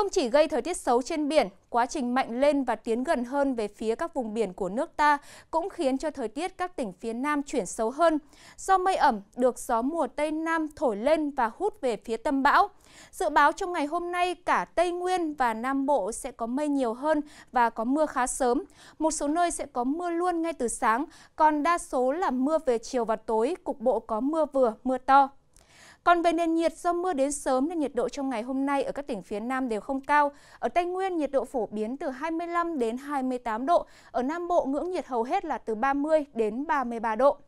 Không chỉ gây thời tiết xấu trên biển, quá trình mạnh lên và tiến gần hơn về phía các vùng biển của nước ta cũng khiến cho thời tiết các tỉnh phía Nam chuyển xấu hơn. Do mây ẩm được gió mùa Tây Nam thổi lên và hút về phía tâm bão. Dự báo trong ngày hôm nay cả Tây Nguyên và Nam Bộ sẽ có mây nhiều hơn và có mưa khá sớm. Một số nơi sẽ có mưa luôn ngay từ sáng, còn đa số là mưa về chiều và tối, cục bộ có mưa vừa, mưa to. Còn về nền nhiệt do mưa đến sớm nên nhiệt độ trong ngày hôm nay ở các tỉnh phía Nam đều không cao. Ở Tây Nguyên nhiệt độ phổ biến từ 25 đến 28 độ, ở Nam Bộ ngưỡng nhiệt hầu hết là từ 30 đến 33 độ.